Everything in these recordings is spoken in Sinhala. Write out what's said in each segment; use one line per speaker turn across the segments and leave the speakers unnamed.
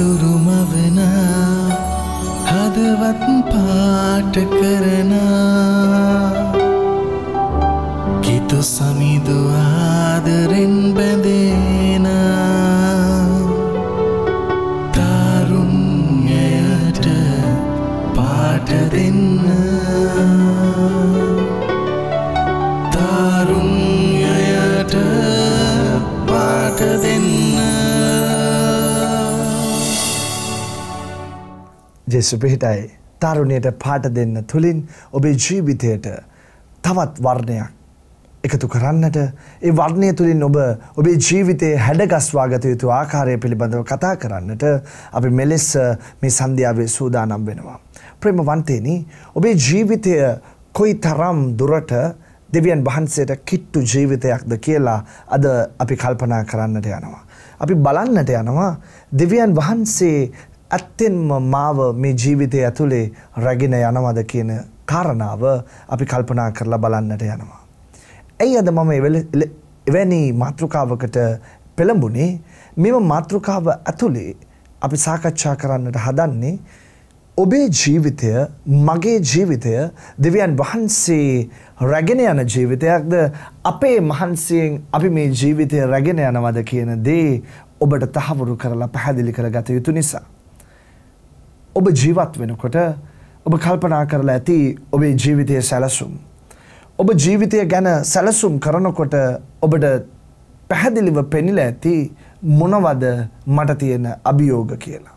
তোর ජෙසු පිහිටයි තරුණයට පාට දෙන්න තුළින් ඔබේ ජීවිතයට තවත් වර්ණයක් එකතු කරන්නට ඒ වර්ණය තුළින් ඔබ ඔබේ ජීවිතයේ හැඩගස්වාගත යුතු ආකාරය පිළිබඳව කතා කරන්නට අපි මෙලෙස් මේ සන්ධ්‍යාවේ සූදානම් වෙනවා. ප්‍රේමවන්තේනි ඔබේ ජීවිතය කොයි තරම් දුරට දෙවියන් වහන්සේට කිට්ටු ජීවිතයක්ද කියලා අද අපි කල්පනා කරන්නට යනවා. අපි බලන්නට යනවා දෙවියන් වහන්සේ ඇත්තෙන්ම මාව මේ ජීවිතය ඇතුලේ රැගෙන යනවද කියන කාරණාව අපි කල්පනා කරලා බලන්නට යනවා. ඇයි අද මම එවැනි මාතෘකාවකට පෙළඹුණේ මෙම මාතෘකාව ඇතුලේ අපි සාකච්ඡා කරන්නට හදන්නේ ඔබේ ජීවිතය මගේ ජීවිතය දෙවියන් වහන්සේ රැගෙන යන ජීවිතයක්ද අපේ මහන්සියෙන් අපි මේ ජීවිතය රැගෙන යනවද කියන දේ ඔබට තහවුරු කරලා පැහැදිලි කරගත යුතු නිසා. ඔබ ජීවත් වෙනකොට ඔබ කල්පනා කරලා ඇති ඔබේ ජීවිතය සැලසුම්. ඔබ ජීවිතය ගැන සැලසුම් කරනකොට ඔබට පැහැදිලිව පෙනිල ඇති මොනවද මට තියෙන අභියෝග කියලා.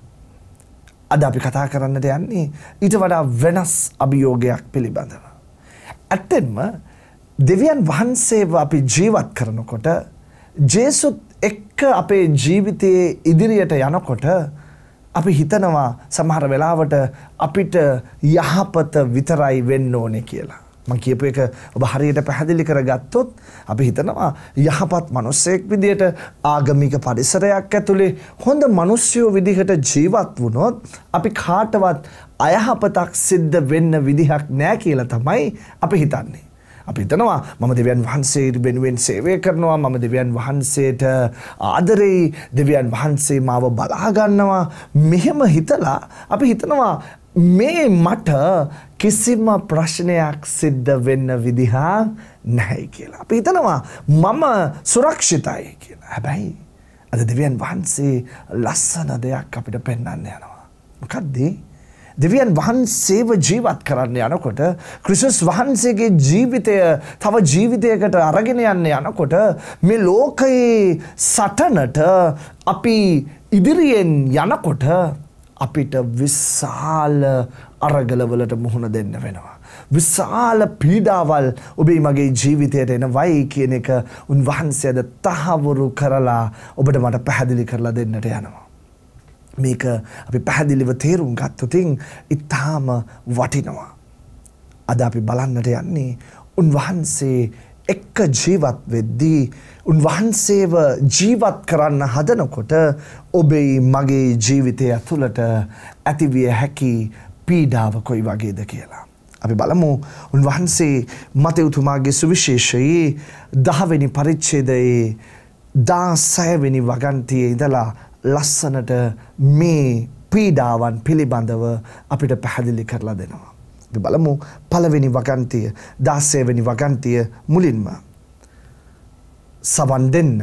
අද අපි කතා කරන්නට යන්නේ ඊට වඩා වෙනස් අභියෝගයක් පිළිබඳව. ඇත්තෙන්ම දෙවියන් වහන්සේව අපි ජීවත් කරනකොට ජේසුත් එක්ක අපේ ජීවිතයේ ඉදිරියට යනකොට අපි හිතනවා සමහර වෙලාවට අපිට යහපත විතරයි වෙන්න ඕනේ කියලා. මං කියපු එක ඔබ හරියට පැහැදිලි කරගත්තොත් අපි හිතනවා යහපත් මිනිස්සෙක් විදියට ආගමික පරිසරයක් ඇතුලේ හොඳ මිනිස්සුયો විදිහට ජීවත් වුණොත් අපි කාටවත් අයහපතක් සිද්ධ වෙන්න විදිහක් නෑ කියලා තමයි අපි හිතන්නේ. අපි හිතනවා මම දෙවියන් වහන්සේ වෙනුවෙන් සේවය කරනවා මම දෙවියන් වහන්සේට ආදරෙයි දෙවියන් වහන්සේ මාව බලා ගන්නවා මෙහෙම හිතලා අපි හිතනවා මේ මට කිසිම ප්‍රශ්නයක් සිද්ධ වෙන්න විදිහා නැහැ කියලා. අපි හිතනවා මම සුරක්ෂිතයි කියලා. හැබැයි අද දෙවියන් වහන්සේ ලස්සන දෙයක් අපිට පෙන්වන්න යනවා. මොකද්ද? දෙවියන් වහන්සේව ජීවත් කරන්න යනකොට ක්‍රිස්තුස් වහන්සේගේ ජීවිතය තව ජීවිතයකට අරගෙන යන්න යනකොට මේ ලෝකයේ සටනට අපි ඉදිරියෙන් යනකොට අපිට විශාල අරගලවලට මුහුණ දෙන්න වෙනවා. විශාල පීඩාවල් ඔබේ මගේ ජීවිතයට එන වයි කියන එක උන්වහන්සේද තහවුරු කරලා ඔබට මට පැහැදිලි කරලා දෙන්නට යනවා. මේක අපි පැහැදිලිව තේරුම් ගත්තොතින් ඉතාම වටිනවා. අද අපි බලන්නට යන්නේ උන්වහන්සේ එක්ක ජීවත් වෙද්දී උන්වහන්සේව ජීවත් කරන්න හදනකොට ඔබේ මගේ ජීවිතය ඇතුළට ඇතිවිය හැකි පීඩාව කොයි වගේද කියලා. අපි බලමු උන්වහන්සේ මතයුතුමාගේ සුවිශේෂයේ දහවෙනි පරිච්ඡේදයේ දා සෑවෙනි වගන්තිය ඉඳලා ලස්සනට මේ පීඩාවන් පිළිබඳව අපිට පැහැදිලි කරලා දෙනවා. අපි බලමු පළවෙනි වගන්තිය 16 වෙනි වගන්තිය මුලින්ම සවන් දෙන්න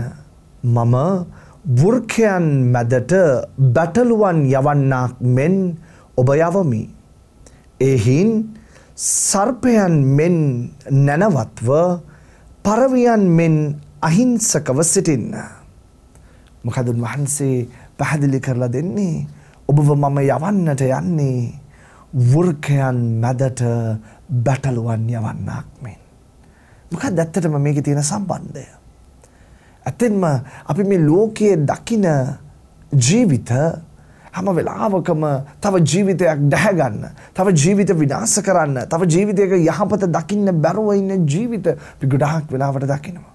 මම වෘකයන් මැදට බැටළුවන් යවන්නාක් මෙන් ඔබ යවමි. එහින් සර්පයන් මෙන් නැනවත්ව පරවියන් මෙන් අහිංසකව සිටින්න. මොකදුන් වහන්සේ පැහැදිලි කරලා දෙන්නේ ඔබව මම යවන්නට යන්නේ වෘකයන් මැදට බැටලුවන් යවන්නක් මෙන්. මොකක්ද ඇත්තටම මේකේ තියෙන සම්බන්ධය? ඇත්තෙන්ම අපි මේ ලෝකයේ දකින ජීවිත හැම වෙලාවකම තව ජීවිතයක් දැහැගන්න තව ජීවිත විනාශ කරන්න තව ජීවිතයක යහපත දකින්න බැරුව ඉන්න ජීවිත අපි ගොඩාක් වෙලාවට දකිනවා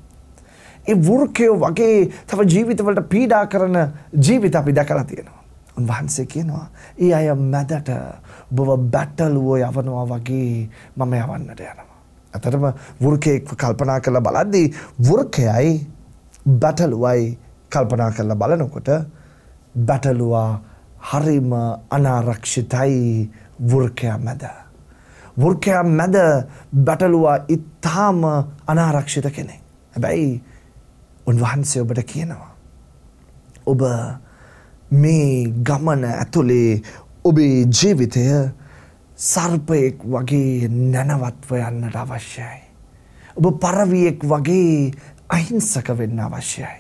ඒ වෘකයෝ වගේ තව ජීවිතවලට පීඩා කරන ජීවිත අපි දැකලා තියෙනවා. උන්වහන්සේ කියනවා ඒ අය මැදට ඔබව බැටලුව යවනවා වගේ මම යවන්නට යනවා. ඇතරම වෘකයෙක් කල්පනා කරලා බලද්දී වෘකයයි බැටලුවයි කල්පනා කරලා බලනකොට බැටලුවා හරිම අනාරක්ෂිතයි වෘකයා මැද. වෘකයා මැද බැටලුවා ඉතාම අනාරක්ෂිත කෙනෙක්. හැබැයි උන්වහන්සේ ඔබට කියනවා. ඔබ මේ ගමන ඇතුළේ ඔබේ ජීවිතය සර්පයෙක් වගේ නැනවත්ව යන්නට අවශ්‍යයි. ඔබ පරවියෙක් වගේ අහිංසක වෙන්න අවශ්‍යයි.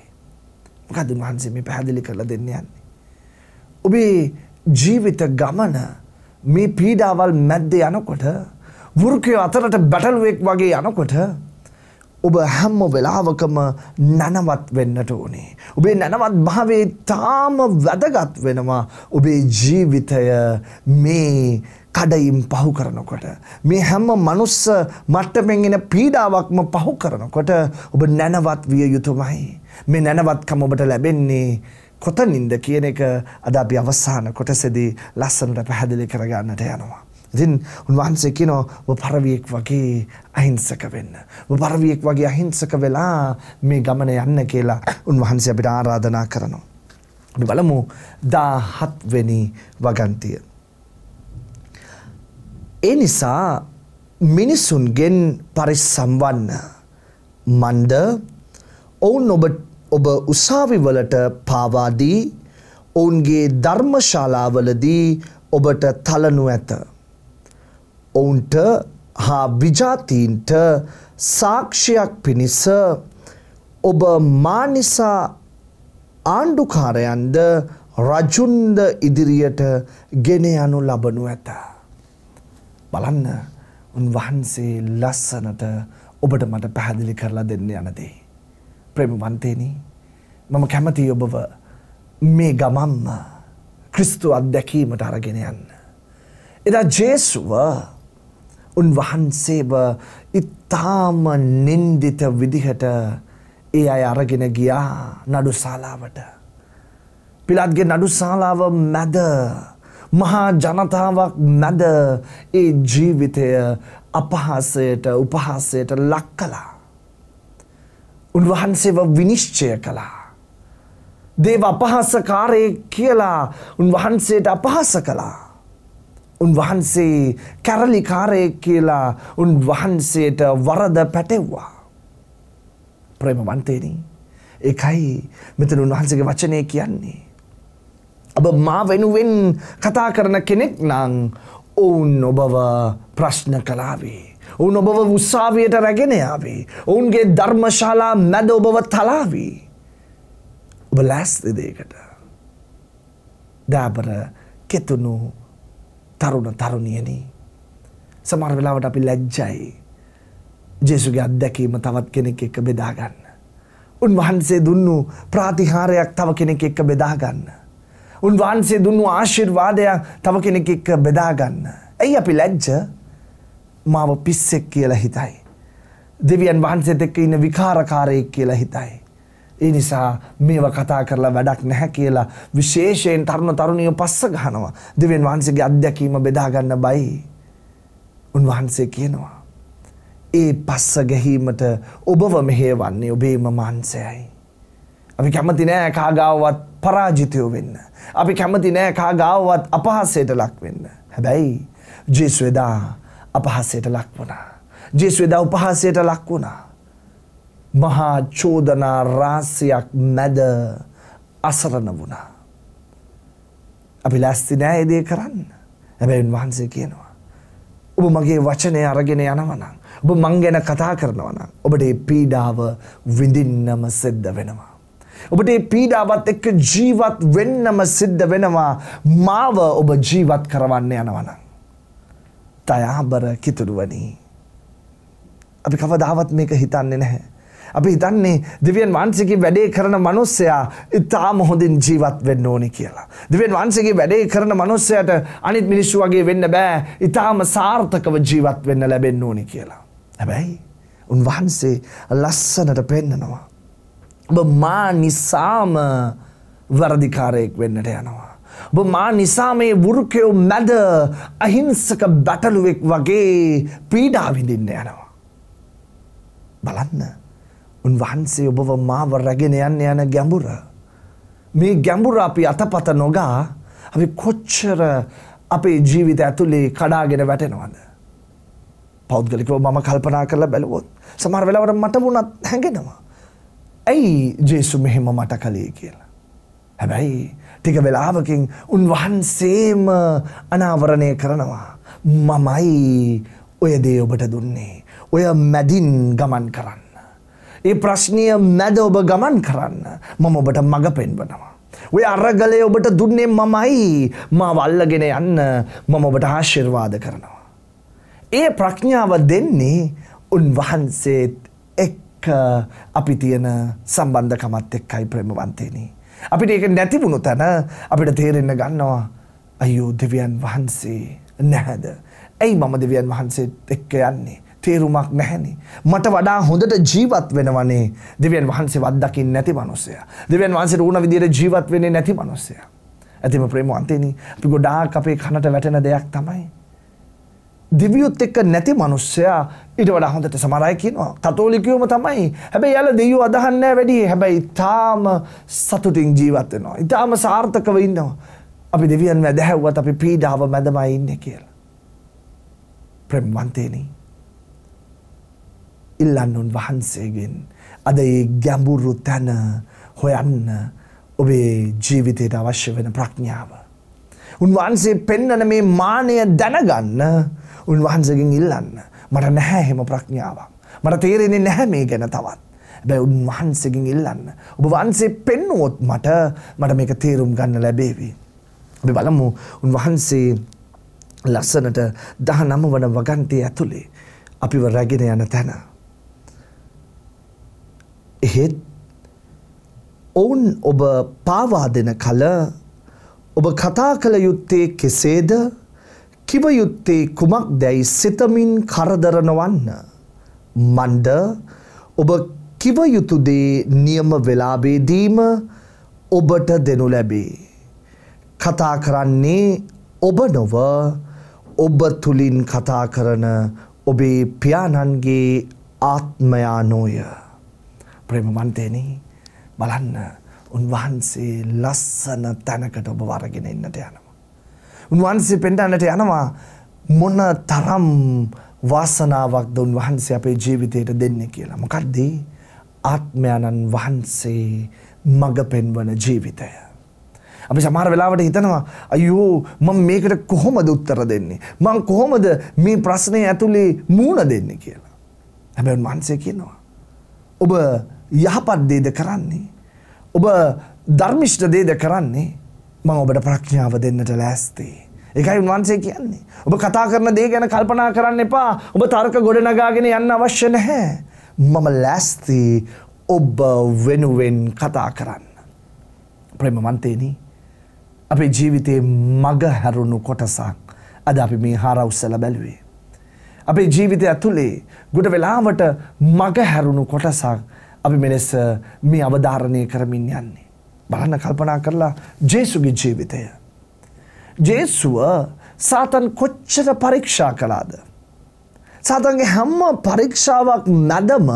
මොකද මහන්සේ මේ පැහැදිලි කරලා දෙන්න යන්නේ. ඔබේ ජීවිත ගමන මේ පීඩාවල් මැද්දේ යනකොට වෘකය අතරට බැටලුවෙක් වගේ යනකොට ඔබ හැම්ම වෙලාවකම නැනවත් වෙන්නට ඕනේ. ඔබේ නැනවත් භාවේ තාම වැදගත් වෙනවා ඔබේ ජීවිතය මේ කඩයිම් පහු කරනකොට. මේ හැම මනුස්ස මට්ටමෙන්ගෙන පීඩාවක්ම පහු කරනකොට ඔබ නැනවත් විය යුතුමයි. මේ නැනවත්කම ඔබට ලැබෙන්නේ කොතනින්ද කියන එක අද අපි අවසාන කොටසෙදී ලස්සනට පැහැදිලි කරගන්නට යනවා. ඉතින් උන්වහන්සේ කියනවා ඔබ පරවියෙක් වගේ අහිංසක වෙන්න. ඔබ පරවියෙක් වගේ අහිංසක වෙලා මේ ගමන යන්න කියලා උන්වහන්සේ අපිට ආරාධනා කරනවා. අපි බලමු 17 වෙනි වගන්තිය. ඒ නිසා මිනිසුන්ගෙන් පරිස්සම්වන්න මන්ද ඔවුන් ඔබ ඔබ උසාවි වලට පාවා දී ඔවුන්ගේ ධර්මශාලාවලදී ඔබට තලනු ඇත. ඔවුන්ට හා විජාතීන්ට සාක්ෂයක් පිණිස ඔබ මා නිසා ආණ්ඩුකාරයන්ද රජුන්ද ඉදිරියට ගෙන යනු ලබනු ඇත. බලන්න උන්වහන්සේ ලස්සනට ඔබට මට පැහැදිලි කරලා දෙන්න යනදේ. ප්‍රේමවන්තේනි මම කැමති ඔබව මේ ගමම්ම ක්‍රිස්තු අත්දැකීමට අරගෙන යන්න. එදා ජේසුව උන්වහන්සේව ඉතාම නින්දිත විදිහට ඒ අය අරගෙන ගියා නඩුශාලාවට. පිලාත්ගේ නඩුශාලාව මැද මහා ජනතාවක් මැද ඒ ජීවිතය අපහාසයට උපහාසයට ලක් කළා. උන්වහන්සේව විනිශ්චය කළා. දේව අපහාසකාරයෙක් කියලා උන්වහන්සේට අපහාස කළා. උන්වහන්සේ කැරලිකාරයෙක් කියලා උන්වහන්සේට වරද පැටෙව්වා. ප්‍රේමවන්තේනි. එකයි මෙතන උන්වහන්සේගේ වචනය කියන්නේ. ඔබ මා වෙනුවෙන් කතා කරන කෙනෙක් නම් ඔවුන් ඔබව ප්‍රශ්න කලාවේ. ඔවුන් ඔබව උත්සාවියට රැගෙන යාවේ. ඔවුන්ගේ ධර්මශාලා මැද ඔබව තලාවී. ඔබ ලෑස්ති දෙයකට. දාබර කෙතුණු තරුණ තරුණියනි සමහර වෙලාවට අපි ලැජ්ජයි ජේසුගේ අත්දැකීම තවත් කෙනෙක් එක්ක බෙදා ගන්න. උන්වහන්සේ දුන්නු ප්‍රාතිහාරයක් තව කෙනෙක් එක්ක බෙදා ගන්න. උන්වහන්සේ දුන්නු ආශිර්වාදයක් තව කෙනෙක් එක්ක බෙදා ගන්න. ඇයි අපි ලැජ්ජ? මාව පිස්සෙක් කියලා හිතයි. දෙවියන් වහන්සේත් එක්ක ඉන්න විකාරකාරයෙක් කියලා හිතයි. ඒ නිසා මේවා කතා කරලා වැඩක් නැහැ කියලා විශේෂයෙන් තරුණ තරුණිය පස්ස ගහනවා. දෙවියන් වහන්සේගේ අත්දැකීම බෙදා ගන්න බයි. උන්වහන්සේ කියනවා. ඒ පස්ස ගැහිීමට ඔබව මෙහෙවන්නේ ඔබේම මාංශයයි. අපි කැමති නෑ කාගාවවත් පරාජිතයෝ වෙන්න. අපි කැමති නෑ කාගාවවත් අපහාසයට ලක් වෙන්න. හැබැයි ජේසුවේදා අපහාසයට ලක් වුණා. ජේසුවේදා උපහාසයට ලක් වුණා. මහා චෝදනා රාශියක් මැද අසරණ වුණා. අපි ලැස්ති නෑ ඒ දේ කරන්න. හැබැයි වහන්සේ කියනවා. ඔබ මගේ වචනය අරගෙන යනවා නම්, ඔබ මං ගැන කතා කරනවා නම්, ඔබට මේ පීඩාව විඳින්නම සිද්ධ වෙනවා. ඔබට මේ පීඩාවත් එක්ක ජීවත් වෙන්නම සිද්ධ වෙනවා. මාව ඔබ ජීවත් කරවන්න යනවා නම්. තයාබර කිතුරුවනි. අපි කවදාවත් මේක හිතන්නේ නැහැ. අපි හිතන්නේ දෙවියන් වහන්සේගේ වැඩේ කරන මිනිස්සයා ඉතාම හොඳින් ජීවත් වෙන්න ඕනි කියලා. දෙවියන් වහන්සේගේ වැඩේ කරන මිනිස්සයාට අනිත් මිනිස්සු වගේ වෙන්න බෑ. ඉතාම සාර්ථකව ජීවත් වෙන්න ලැබෙන්න ඕනි කියලා. හැබැයි උන්වහන්සේ ලස්සනට පෙන්නනවා. ඔබ මා නිසාම වරදිකාරයෙක් වෙන්නට යනවා. ඔබ මා නිසා මේ වෘකයෝ මැද අහිංසක බැටලුවෙක් වගේ පීඩා විඳින්න යනවා. බලන්න උන්වහන්සේ ඔබව මාව රැගෙන යන්න යන ගැඹුර. මේ ගැඹුර අපි අතපත නොගා අපි කොච්චර අපේ ජීවිත ඇතුලේ කඩාගෙන වැටෙනවද. පෞද්ගලිකව මම කල්පනා කරලා බැලුවොත් සමහර වෙලාවට මට වුණත් හැඟෙනවා. ඇයි ජේසු මෙහෙම මට කළේ කියලා. හැබැයි ටික වෙලාවකින් උන්වහන්සේම අනාවරණය කරනවා. මමයි ඔය දේ ඔබට දුන්නේ. ඔය මැදින් ගමන් කරන්න. ඒ ප්‍රශ්නය මැද ඔබ ගමන් කරන්න මම ඔබට මඟ පෙන්වනවා. ඔය අරගලය ඔබට දුන්නේ මමයි මාව අල්ලගෙන යන්න මම ඔබට ආශිර්වාද කරනවා. ඒ ප්‍රඥාව දෙන්නේ උන්වහන්සේත් එක්ක අපි තියෙන සම්බන්ධකමත් එක්කයි ප්‍රේමවන්තේනි. අපිට ඒක නැතිවුණු තැන අපිට තේරෙන්න ගන්නවා අයෝ දෙවියන් වහන්සේ නැහැද. ඇයි මම දෙවියන් වහන්සේ එක්ක යන්නේ. තේරුමක් නැහැනේ. මට වඩා හොඳට ජීවත් වෙනවනේ දෙවියන් වහන්සේ වද්දකින් නැති මනුස්සයා. දෙවියන් වහන්සේ ඕන විදිහට ජීවත් වෙන්නේ නැති මනුස්සයා. ඇතිම ප්‍රේමවන්තේනි අපි ගොඩාක් අපේ කනට වැටෙන දෙයක් තමයි. දෙවියොත් එක්ක නැති මනුස්සයා ඊට වඩා හොඳට සමහර අය කියනවා කතෝලිකයෝම තමයි. හැබැයි යාළ දෙවියෝ අදහන්නේ නැහැ වැඩි. හැබැයි ඊටාම සතුටින් ජීවත් වෙනවා. ඊටාම සාර්ථකව ඉන්නවා. අපි දෙවියන් වැදහැව්වත් අපි පීඩාව මැදමයි ඉන්නේ කියලා. ප්‍රේමවන්තේනි ඉල්ලන්නුන් වහන්සේගෙන් අද ඒ ගැඹුරු තැන හොයන්න ඔබේ ජීවිතයට අවශ්‍ය වෙන ප්‍රඥාව. උන්වහන්සේ පෙන්නන මේ මානය දැනගන්න උන්වහන්සකින් ඉල්ලන්න මට නැහැ හෙම ප්‍රඥාවක්. මට තේරෙන්නේ නැහැ මේ ගැන තවත්. බැ උන්වහන්සකින් ඉල්ලන්න. ඔබ වහන්සේ පෙන්නුවොත් මට මට මේක තේරුම් ගන්න ලැබේවි. අපි බලමු උන්වහන්සේ ලස්සනට දහ නම වන වගන්තය ඇතුළේ අපිව රැගෙන යන තැන. එහෙත් ඔවුන් ඔබ පාවා දෙන කල ඔබ කතා කළ යුත්තේ කෙසේද කිව යුත්තේ කුමක් දැයි සිතමින් කරදර නොවන්න. මන්ද ඔබ කිව යුතු දේ නියම වෙලාවේදීම ඔබට දෙනු ලැබේ. කතා කරන්නේ ඔබ නොව ඔබ තුලින් කතා කරන ඔබේ පියාණන්ගේ ආත්මයා නොය. ප්‍රේමවන්තේනි බලන්න උන්වහන්සේ ලස්සන තැනකට ඔබ වරගෙන එන්නට යනවා. උන්වහන්සේ පෙන්ඩන්නට යනවා මොන තරම් වාසනාවක්ද උන්වහන්සේ අපේ ජීවිතයට දෙන්නේ කියලා. මොකක්ද ආත්මයන්න් වහන්සේ මඟ පෙන්වන ජීවිතය. අපි සමහර වෙලාවට හිතනවා අයියෝ මම මේකට කොහොමද උත්තර දෙන්නේ? මං කොහොමද මේ ප්‍රශ්නේ ඇතුලේ මූණ දෙන්නේ කියලා. හැබැයි උන්වහන්සේ කියනවා ඔබ යහපත් දේද කරන්නේ. ඔබ ධර්මිෂ්ට දේද කරන්නේ මං ඔබට ප්‍රඥාව දෙන්නට ලෑස්තේ. එකයි උන්වන්සේ කියන්නේ. ඔබ කතා කරන දේ ගැන කල්පනා කරන්න එපා ඔබ තර්ක ගොඩනගාගෙන යන්න අවශ්‍ය නැහැ. මම ලෑස්ති ඔබ වෙනුවෙන් කතා කරන්න. ප්‍රේමමන්තේනී අපේ ජීවිතයේ මග හැරුණු කොටසක් අද අපි මේ හාරවස්සල බැලුවේ. අපේ ජීවිතය ඇතුළේ ගුට වෙලාවට මග හැරුණු කොටසක් අපි මෙලෙස මේ අවධාරණය කරමින් යන්නේ. බලන්න කල්පනා කරලා ජේසුගේ ජීවිතය. ජේසුව සාතන් කොච්චර පරීක්ෂා කළාද. සාතන්ගේ හැම්ම පරීක්ෂාවක් නැදම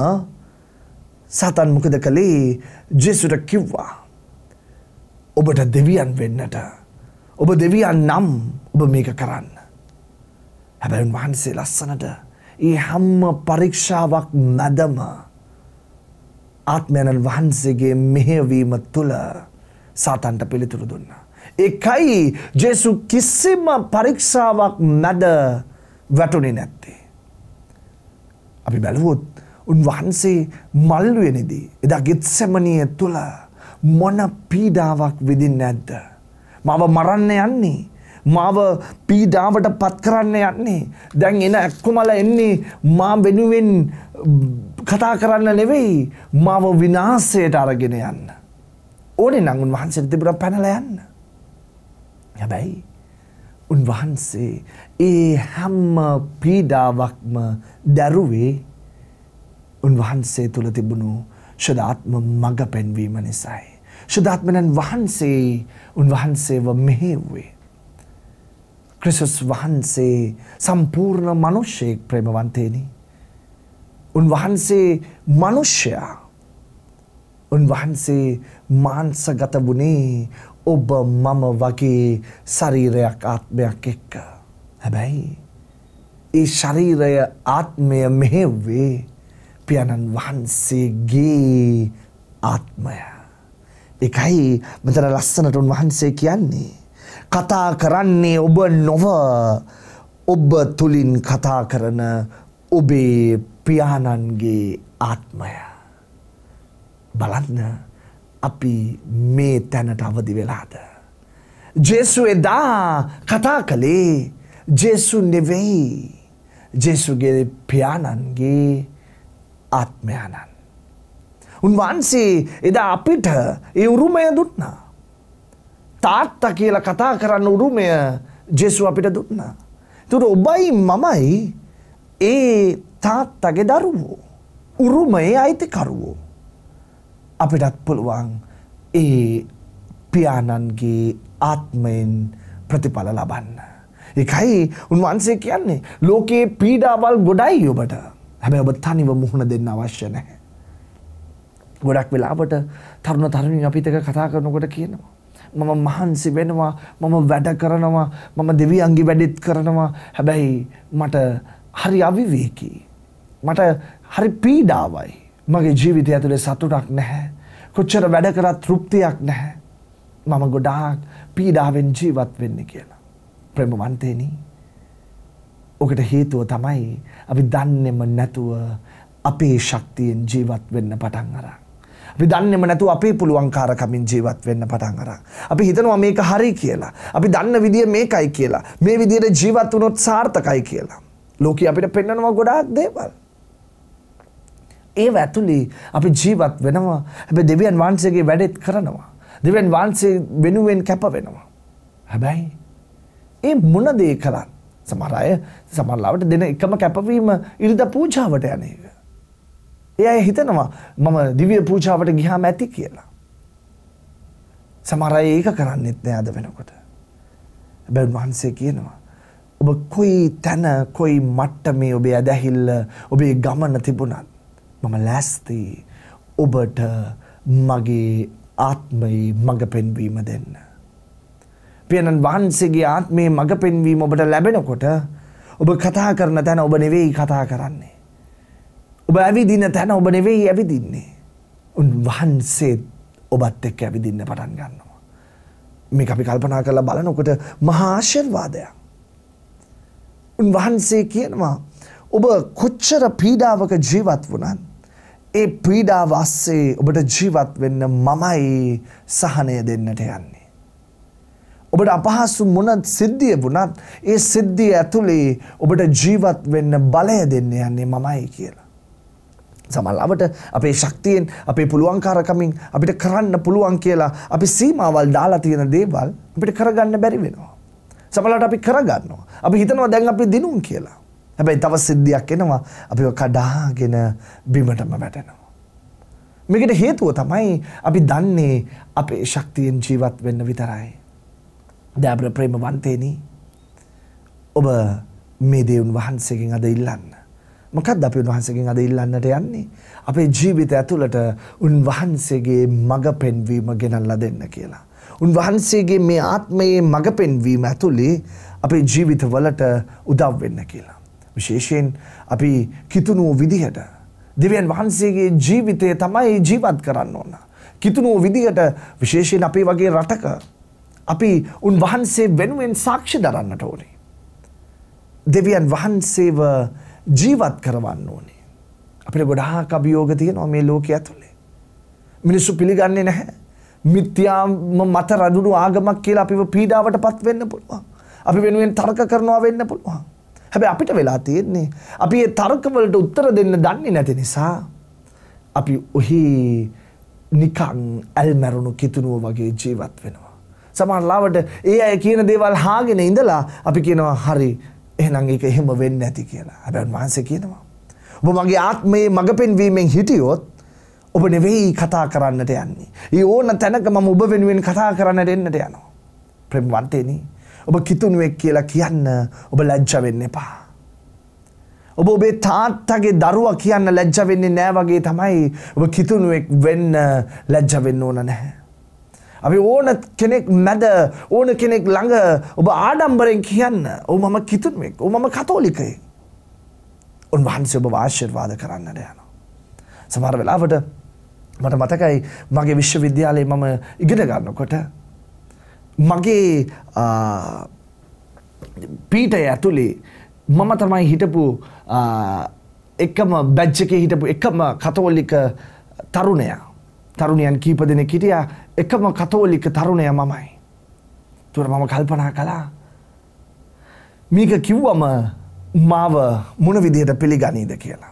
සතන් මොකද කළේ ජෙසුට කිව්වා. ඔබට දෙවියන් වෙන්නට. ඔබ දෙවියන් නම් ඔබ මේක කරන්න. හැබැයි වහන්සේ ලස්සනට ඒ හැම්ම පරීක්ෂාවක් නැදම. ආත්මයන්න් වහන්සේගේ මෙහෙවීම තුළ සාතන්ට පිළිතුරු දුන්නා. එකයි ජෙසු කිසිම පරීක්ෂාවක් මැද වැටුනේ නැත්තේ. අපි බැලුවොත් උන්වහන්සේ මල්වෙනදී එදා ගෙත්සැමනිය තුළ මොන පීඩාවක් විදින් නැද්ද. මව මරන්න යන්නේ. මාව පීඩාවට පත් කරන්න යන්නේ. දැන් එන ඇක්කුමල එන්නේ මා වෙනුවෙන් කතා කරන්න නෙවෙයි මව විනාසයට අරගෙන යන්න. ඕනේ නම් උන්වහන්සේට දෙබුරක් පැනලා යන්න. හැබැයි උන්වහන්සේ ඒ හැම පීඩාවක්ම දැරුවේ උන්වහන්සේ තුළ තිබුණු ශදාත්ම මඟ පෙන්වීම නිසායි. ශුදාත්මනන් වහන්සේ උන්වහන්සේව මෙහෙව්වේ. ක්‍රිසුස් වහන්සේ සම්පූර්ණ මනුෂ්‍යයෙක් ප්‍රේමවන්තේනී උන්වහන්සේ මිනිසයා උන්වහන්සේ මාංශගත වුණේ ඔබ මම වගේ ශරීරයක් ආත්මයක් එක්ක. හැබැයි ඒ ශරීරය ආත්මය මෙහෙව්වේ පියාණන් වහන්සේගේ ආත්මය. එකයි මෙතන ලස්සනට උන්වහන්සේ කියන්නේ. කතා කරන්නේ ඔබ නොව ඔබ තුලින් කතා කරන ඔබේ පියාණන්ගේ ආත්මය. බලන්න අපි මේ තැනට අවදි වෙලාද. ජෙසු එදා කතා කළේ ජෙසු නෙවෙයි ජෙසුගේ පියාණන්ගේ ආත්මයාණන්. උන්වහන්සේ එදා අපිට ඒ උරුමය දුන්නා. තාත්තා කියලා කතා කරන්න උරුමය ජෙසු අපිට දුන්නා. තුට ඔබයි මමයි ඒ තාත්තගේ දරුවෝ. උරුමයේ අයිතිකරුවෝ. අපිටත් පුළුවන් ඒ පියාණන්ගේ ආත්මයෙන් ප්‍රතිඵල ලබන්න. එකයි උන්වන්සේ කියන්නේ ලෝකයේ පීඩාවල් ගොඩයි ඔබට හැබැ ඔබ තනිව මුහුණ දෙන්න අවශ්‍ය නැහැ. ගොඩක් වෙලාවට තරුණ තරුණින් අපිතක කතා කරනකොට කියනවා. මම මහන්සි වෙනවා මම වැඩ කරනවා මම දෙවියන්ගේ වැඩෙත් කරනවා හැබැයි මට හරි අවිවේකී මට හරි පීඩාවයි. මගේ ජීවිතය ඇතුලේ සතුටක් නැහැ. කොච්චර වැඩ කරත් තෘප්තියක් නැහැ. මම ගොඩාක් පීඩාවෙන් ජීවත් වෙන්නේ කියලා. ප්‍රේමවන්තේනි. ඔකට හේතුව තමයි අපි දන්නේම නැතුව අපේ ශක්තියෙන් ජීවත් වෙන්න පටන් අරන්. අපි දන්නේම නැතුව අපේ පුළුවන්කාරකමින් ජීවත් වෙන්න පටන් අරන්. අපි හිතනවා මේක හරි කියලා. අපි දන්න විදිය මේකයි කියලා. මේ විදියට ජීවත් වුණොත් සාර්ථකයි කියලා. ලෝකෙ අපිට පෙන්වනවා ගොඩාක් දේවල්. ඒව ඇතුළේ අපි ජීවත් වෙනවා. හැබැයි දෙවියන් වහන්සේගේ වැඩෙත් කරනවා. දෙවියන් වහන්සේ වෙනුවෙන් කැප වෙනවා. හැබැයි ඒ මොන දේ කරත් සමහර අය සමහරවට දෙන එකම කැපවීම ඉරිද පූජාවට යන එක. ඒ අය හිතනවා මම දිව්‍ය පූජාවට ගියාම ඇති කියලා. සමහර අය ඒක කරන්නෙත් නෑ අද වෙනකොට. හැබැයි වහන්සේ කියනවා ඔබ කොයි තැන කොයි මට්ටමේ ඔබේ ඇදහිල්ල ඔබේ ගමන තිබුණත් මම ලැස්ති ඔබට මගේ ආත්මයේ මඟ පෙන්වීම දෙන්න. පියණන් වහන්සේගේ ආත්මයේ මඟ පෙන්වීම ඔබට ලැබෙනකොට ඔබ කතා කරන තැන ඔබ නෙවෙයි කතා කරන්නේ. ඔබ ඇවිදින තැන ඔබ නෙවෙයි ඇවිදින්නේ. උන් වහන්සේත් ඔබත් එක්ක ඇවිදින්න පටන් ගන්නවා. මේක අපි කල්පනා කරලා බලනකොට මහා ආශිර්වාදයක්. උන් වහන්සේ කියනවා ඔබ කොච්චර පීඩාවක ජීවත් වුණත් ඒ පීඩාව අස්සේ ඔබට ජීවත් වෙන්න මමයි සහනය දෙන්නට යන්නේ. ඔබට අපහසු මොන සිද්ධිය වුණත් ඒ සිද්ධිය ඇතුළේ ඔබට ජීවත් වෙන්න බලය දෙන්න යන්නේ මමයි කියලා. සමල්ලාවට අපේ ශක්තියෙන් අපේ පුළුවන්කාරකමින් අපිට කරන්න පුළුවන් කියලා අපි සීමාවල් දාලා තියෙන දේවල් අපිට කරගන්න බැරි වෙනවා. සමහරවිට අපි කරගන්නවා. අපි හිතනවා දැන් අපි දිනුම් කියලා. හැබැයි තව සිද්ධියක් එනවා අපිව කඩාගෙන බිමටම වැටෙනවා. මේකට හේතුව තමයි අපි දන්නේ අපේ ශක්තියෙන් ජීවත් වෙන්න විතරයි. දැබ්‍ර ප්‍රේමවන්තේනි ඔබ මේ දේවුන් වහන්සේගෙන් අද ඉල්ලන්න. මොකක්ද අපි උන්වහන්සේගෙන් අද ඉල්ලන්නට යන්නේ? අපේ ජීවිත ඇතුළට උන්වහන්සේගේ මඟ පෙන්වීම ගෙනල්ලා දෙන්න කියලා. උන්වහන්සේගේ මේ ආත්මයේ මඟ පෙන්වීම ඇතුළේ අපේ ජීවිතවලට උදව් වෙන්න කියලා. විශේෂයෙන් අපි කිතුණුව විදිහට දෙවියන් වහන්සේගේ ජීවිතය තමයි ජීවත් කරන්න ඕන. කිතුණුව විදිහට විශේෂයෙන් අපේ වගේ රටක අපි උන්වහන්සේ වෙනුවෙන් සාක්ෂි දරන්නට ඕනේ. දෙවියන් වහන්සේව ජීවත් කරවන්න ඕනේ. අපිට ගොඩාක් අභියෝග තියෙනවා මේ ලෝකයේ ඇතුලේ. මිනිස්සු පිළිගන්නේ නැහැ. මිත්‍යාම මත රඳුණු ආගමක් කියලා අපිව පීඩාවටපත් වෙන්න පුළුවන්. අපි වෙනුවෙන් තර්ක කරනවා වෙන්න පුළුවන්. හැබැයි අපිට වෙලා තියෙන්නේ අපි ඒ තර්ක වලට උත්තර දෙන්න දන්නේ නැති නිසා අපි ඔහි නිකන් ඇල්මැරුණු කිතුනුව වගේ ජීවත් වෙනවා. සමහර ලාවට ඒ අය කියන දේවල් හාගෙන ඉඳලා අපි කියනවා හරි එහෙනම් ඒක එහෙම වෙන්නේ නැති කියලා. හැබැයි මහන්සේ කියනවා. ඔබ මගේ ආත්මයේ මඟ පෙන්වීමෙන් හිටියොත් ඔබ නෙවෙයි කතා කරන්නට යන්නේ. ඒ ඕන තැනක මම ඔබ වෙනුවෙන් කතා කරන්නට එන්නට යනවා. ප්‍රේමවන්තේනි ඔබ කිතුනුවෙක් කියලා කියන්න ඔබ ලැජ්ජ වෙන්න එපා. ඔබ ඔබේ තාත්තගේ දරුවා කියන්න ලැජ්ජ වෙන්නේ නෑ වගේ තමයි ඔබ කිතුනුවෙක් වෙන්න ලැජ්ජ වෙන්න ඕන නැහැ. අපි ඕන කෙනෙක් මැද ඕන කෙනෙක් ළඟ ඔබ ආඩම්බරෙන් කියන්න ඔ මම කිතුන්වෙක් ඔ මම කතෝලිකයි. උන්වහන්සේ ඔබ වාශ්‍යර්වාද කරන්නට යනවා. සමහර වෙලාවට මට මතකයි මගේ විශ්වවිද්‍යාලයේ මම ඉගෙන ගන්නකොට මගේ පීටය ඇතුළේ මම තමයි හිටපු එකම බැජ්ජක හිටපු එකම කතෝලික තරුණයා තරුණයන් කීප දෙනෙ හිටිය එකම කතෝලික තරුණය මමයි. තුර මම කල්පනා කලා. මේක කිව්වම මාව මොනවිදියට පිළිගනීද කියලා.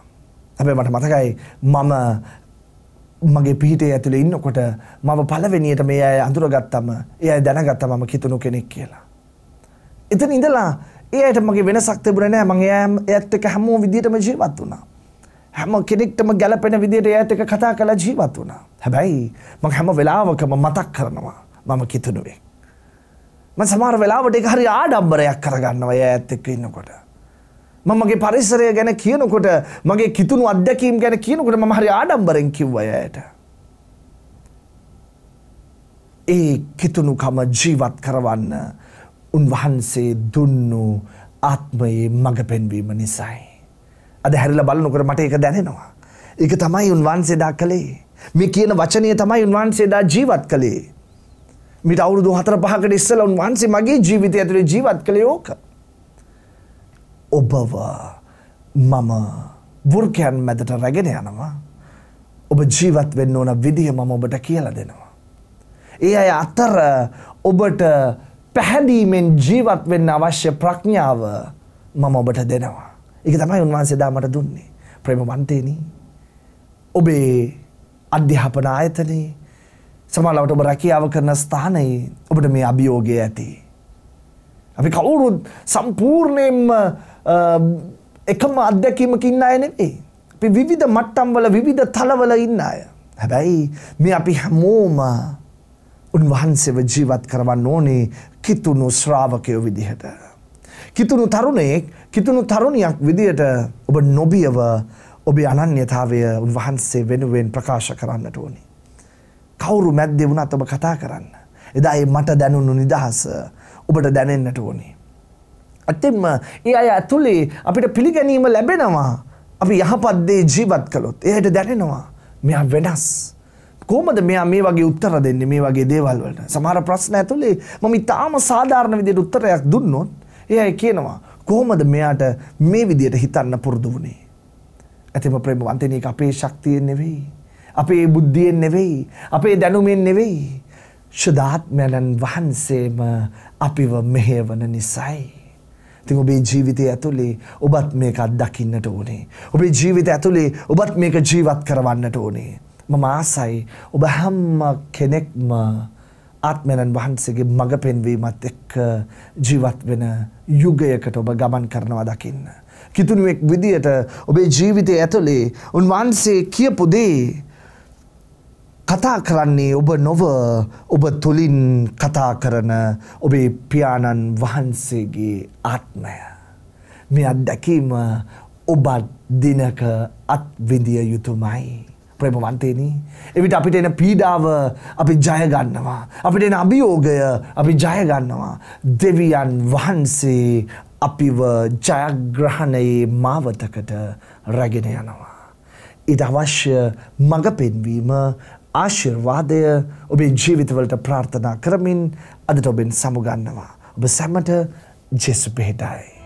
හැබැ මට මතකයි මම මගේ පිහිටේ ඇතුළේ ඉන්නකොට මම පළවෙනියට මේ අය අඳුරගත්තම ඒ අය දැනගත්තා මම කිතුණු කෙනෙක් කියලා. එතන ඉඳලා ඒ අයට මගේ වෙනසක් තිබුණේ නැහැ. මම එයා එයත් එක්ක හැමෝම විදියටම ජීවත් වුණා. හැම කෙනෙක්ටම ගැළපෙන විදියට එයත් එක්ක කතා කරලා ජීවත් වුණා. හැබැයි මම හැම වෙලාවකම මතක් කරනවා මම කිතුණුවෙක්. මම සමහර වෙලාවට ඒක හරි ආඩම්බරයක් කරගන්නවා එයාත් එක්ක ඉන්නකොට. මම මගේ පරිසරය ගැන කියනකොට මගේ කිතුණු අත්දැකීම් ගැන කියනකොට මම හරි ආඩම්බරෙන් කිව්වා එයාට. ඒ කිතුණුකම ජීවත් කරවන්න උන්වහන්සේ දුන්නු ආත්මයේ මඟ පෙන්වීම නිසායි. අද හැරිලා බලනකොට මට ඒක දැනෙනවා. ඒක තමයි උන්වහන්සේ දා කළේ. මේ කියන වචනය තමයි උන්වහන්සේ දා ජීවත් කළේ. මිට අවුරුදු 4 5කට ඉස්සෙල්ලා උන්වහන්සේ මගේ ජීවිතය ඇතුලේ ජීවත් කළේ ඕක. ඔබව මම වෘකයන් මැදට රැගෙන යනවා. ඔබ ජීවත් වෙන්න ඕන විදිහ මම ඔබට කියලා දෙනවා. ඒ අය අතර ඔබට පැහැදීමෙන් ජීවත් වෙන්න අවශ්‍ය ප්‍රඥාව මම ඔබට දෙනවා. එක තමයි උන්වහන්සේ දාමට දුන්නේ. ප්‍රේමවන්තේනි. ඔබේ අධ්‍යාපන ආයතනයේ සමාලාවට ඔබ රැකියාව කරන ස්ථානයේ ඔබට මේ අභියෝගය ඇති. අපි කවුරුත් සම්පූර්ණයෙන්ම එකම අත්දැකීමක ඉන්න අය නෙවෙයි. අපි විවිධ මට්ටම්වල විවිධ තලවල ඉන්න අය. හැබැයි මේ අපි හැමෝම උන්වහන්සේව ජීවත් කරවන්න ඕනේ කිතුණු ශ්‍රාවකයෝ විදිහට. කිතුණු තරුණයෙක් කිතුණු තරුණියක් විදිහට ඔබ නොබියව ඔබේ අනන්‍යතාවය උන්වහන්සේ වෙනුවෙන් ප්‍රකාශ කරන්නට ඕනේ. කවුරු මැද්දේ වුණත් ඔබ කතා කරන්න. එදා ඒ මට දැනුණු නිදහස ඔබට දැනෙන්න්නට ඕනේ. ඇත්තෙන්ම ඒ අය ඇතුළේ අපිට පිළිගැනීම ලැබෙනවා අපි යහපත්දේ ජීවත් කළොත් එයට දැනෙනවා මෙයා වෙනස්. කෝමද මෙයා මේ වගේ උත්තර දෙන්න මේ වගේ දේවල් වලට සමහර ප්‍රශ්න ඇතුළේ මම ඉතාම සාධාරණ විදියට උත්තරයක් දුන්නොත් ඒ අය කියනවා කොහොමද මෙයාට මේ විදියට හිතන්න පුරුදු වුණේ. ඇතිම ප්‍රේම වන්තනයක අපේ ශක්තියෙන් නෙවෙයි. අපේ බුද්ධියෙන් නෙවෙයි. අපේ දැනුමෙන් නෙවෙයි. ශුදාත්මයණන් වහන්සේම අපිව මෙහෙවන නිසයි. ඉතින් ඔබේ ජීවිතය ඇතුලේ ඔබත් මේකක් දකින්නට ඕනේ. ඔබේ ජීවිතය ඇතුලේ ඔබත් මේක ජීවත් කරවන්නට ඕනේ. මම ආසයි ඔබ හැම කෙනෙක්ම ආත්මයණන් වහන්සේගේ මඟ පෙන්වීමත් එක්ක ජීවත් වෙන යුගයකට ඔබ ගමන් කරනවා දකින්න. කිතුණුවෙක් විදියට ඔබේ ජීවිතය ඇතුලේ උන්වහන්සේ කියපු දේ කතා කරන්නේ ඔබ නොව ඔබ තුලින් කතා කරන ඔබේ පියාණන් වහන්සේගේ ආත්මය. මේ අත්දැකීම ඔබ දිනක අත්විඳිය යුතුමයි. ප්‍රේමවන්තේනි එවිට අපිට එන පීඩාව අපි ජය ගන්නවා අපිට එන අභියෝගය අපි ජය ගන්නවා දෙවියන් වහන්සේ අපිව ජයග්‍රහණයේ මාවතකට රැගෙන යනවා ඊට අවශ්‍ය මඟ පෙන්වීම ආශිර්වාදය ඔබේ ජීවිතවලට ප්‍රාර්ථනා කරමින් අදට ඔබෙන් සමුගන්නවා. ඔබ සැමට ජෙසු පිහිටයි.